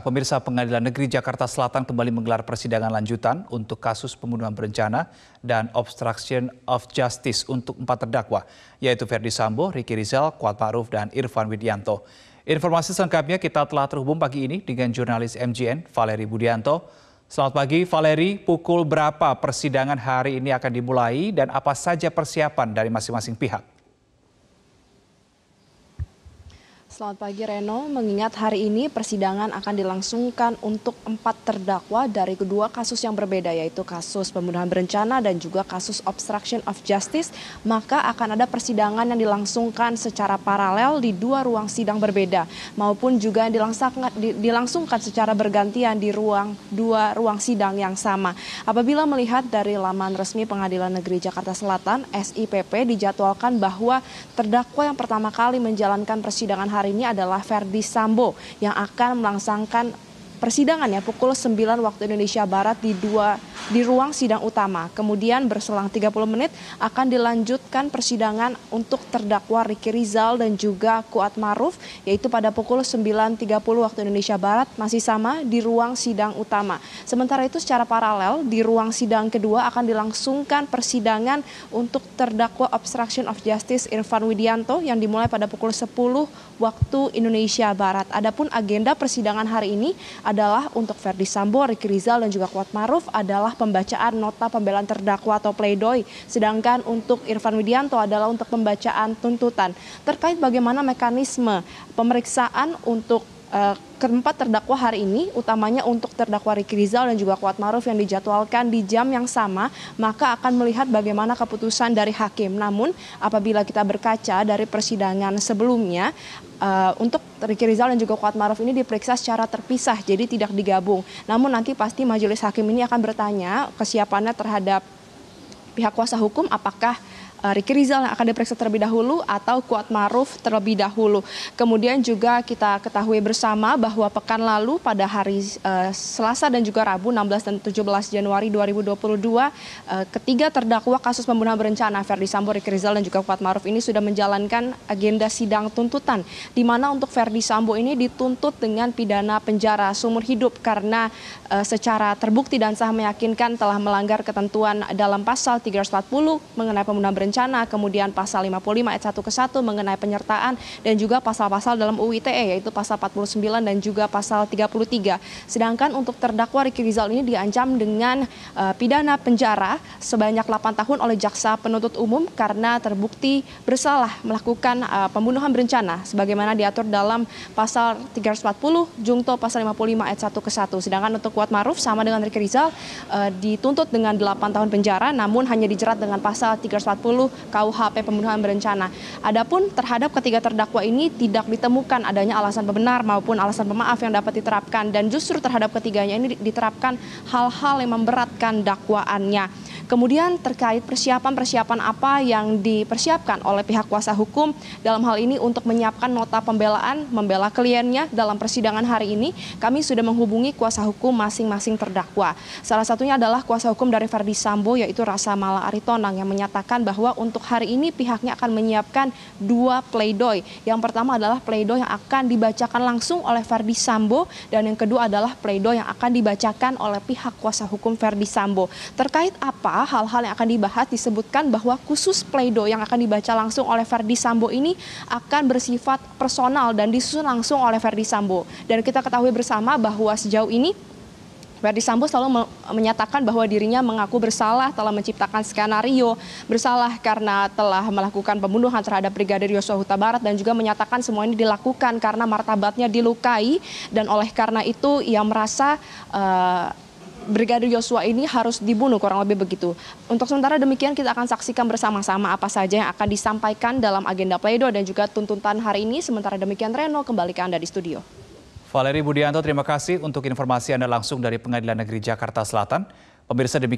Pemirsa Pengadilan Negeri Jakarta Selatan kembali menggelar persidangan lanjutan untuk kasus pembunuhan berencana dan obstruction of justice untuk empat terdakwa, yaitu Ferdi Sambo, Riki Rizal, Kuat Ma'ruf, dan Irfan Widianto. Informasi selengkapnya kita telah terhubung pagi ini dengan jurnalis MGN, Valeri Budianto. Selamat pagi, Valeri. Pukul berapa persidangan hari ini akan dimulai dan apa saja persiapan dari masing-masing pihak? Selamat pagi Reno, mengingat hari ini persidangan akan dilangsungkan untuk empat terdakwa dari kedua kasus yang berbeda yaitu kasus pembunuhan berencana dan juga kasus obstruction of justice, maka akan ada persidangan yang dilangsungkan secara paralel di dua ruang sidang berbeda maupun juga dilangsungkan, dilangsungkan secara bergantian di ruang dua ruang sidang yang sama. Apabila melihat dari laman resmi Pengadilan Negeri Jakarta Selatan, SIPP dijadwalkan bahwa terdakwa yang pertama kali menjalankan persidangan hari hari ini adalah Verdi Sambo yang akan melangsangkan persidangan ya pukul 9 waktu Indonesia Barat di dua di ruang sidang utama. Kemudian berselang 30 menit akan dilanjutkan persidangan untuk terdakwa Riki Rizal dan juga Kuat Maruf yaitu pada pukul 9.30 waktu Indonesia Barat masih sama di ruang sidang utama. Sementara itu secara paralel di ruang sidang kedua akan dilangsungkan persidangan untuk terdakwa obstruction of justice Irfan Widianto yang dimulai pada pukul 10 waktu Indonesia Barat. Adapun agenda persidangan hari ini adalah untuk Verdi Sambo, Riki Rizal dan juga Kuat Maruf adalah adalah pembacaan nota pembelaan terdakwa atau pledoi. Sedangkan untuk Irfan Widianto adalah untuk pembacaan tuntutan. Terkait bagaimana mekanisme pemeriksaan untuk Eh, keempat terdakwa hari ini, utamanya untuk terdakwa Riki Rizal dan juga Kuat Maruf yang dijadwalkan di jam yang sama, maka akan melihat bagaimana keputusan dari hakim. Namun apabila kita berkaca dari persidangan sebelumnya, uh, untuk Riki Rizal dan juga Kuat Maruf ini diperiksa secara terpisah, jadi tidak digabung. Namun nanti pasti majelis hakim ini akan bertanya kesiapannya terhadap pihak kuasa hukum apakah Eh, Riki Rizal yang akan diperiksa terlebih dahulu atau Kuat Maruf terlebih dahulu. Kemudian juga kita ketahui bersama bahwa pekan lalu pada hari eh, Selasa dan juga Rabu 16 dan 17 Januari 2022 eh, ketiga terdakwa kasus pembunuhan berencana Verdi Sambo, Riki Rizal dan juga Kuat Maruf ini sudah menjalankan agenda sidang tuntutan di mana untuk Verdi Sambo ini dituntut dengan pidana penjara seumur hidup karena secara terbukti dan sah meyakinkan telah melanggar ketentuan dalam pasal 340 mengenai pembunuhan berencana bencana, kemudian pasal 55 ayat 1 ke 1 mengenai penyertaan dan juga pasal-pasal dalam UITE yaitu pasal 49 dan juga pasal 33. Sedangkan untuk terdakwa Riki Rizal ini diancam dengan uh, pidana penjara sebanyak 8 tahun oleh jaksa penuntut umum karena terbukti bersalah melakukan uh, pembunuhan berencana sebagaimana diatur dalam pasal 340 jungto pasal 55 ayat 1 ke 1. Sedangkan untuk Kuat Maruf sama dengan Riki Rizal uh, dituntut dengan 8 tahun penjara namun hanya dijerat dengan pasal 340 KUHP pembunuhan berencana. Adapun terhadap ketiga terdakwa ini tidak ditemukan adanya alasan pembenar maupun alasan pemaaf yang dapat diterapkan dan justru terhadap ketiganya ini diterapkan hal-hal yang memberatkan dakwaannya. Kemudian terkait persiapan-persiapan apa yang dipersiapkan oleh pihak kuasa hukum dalam hal ini untuk menyiapkan nota pembelaan membela kliennya dalam persidangan hari ini, kami sudah menghubungi kuasa hukum masing-masing terdakwa. Salah satunya adalah kuasa hukum dari Verdi Sambo yaitu Rasa Mala Aritonang yang menyatakan bahwa untuk hari ini pihaknya akan menyiapkan dua pleidoy. Yang pertama adalah pleidoy yang akan dibacakan langsung oleh Verdi Sambo dan yang kedua adalah pleidoy yang akan dibacakan oleh pihak kuasa hukum Verdi Sambo. Terkait apa hal-hal yang akan dibahas disebutkan bahwa khusus pleido yang akan dibaca langsung oleh Verdi Sambo ini akan bersifat personal dan disusun langsung oleh Verdi Sambo. Dan kita ketahui bersama bahwa sejauh ini Verdi Sambo selalu menyatakan bahwa dirinya mengaku bersalah telah menciptakan skenario, bersalah karena telah melakukan pembunuhan terhadap Brigadir Yosua Huta Barat dan juga menyatakan semua ini dilakukan karena martabatnya dilukai dan oleh karena itu ia merasa uh, Brigadir Yosua ini harus dibunuh kurang lebih begitu. Untuk sementara demikian kita akan saksikan bersama-sama apa saja yang akan disampaikan dalam agenda pleido dan juga tuntutan hari ini. Sementara demikian Reno kembali ke Anda di studio. Valeri Budianto terima kasih untuk informasi Anda langsung dari Pengadilan Negeri Jakarta Selatan. Pemirsa demikian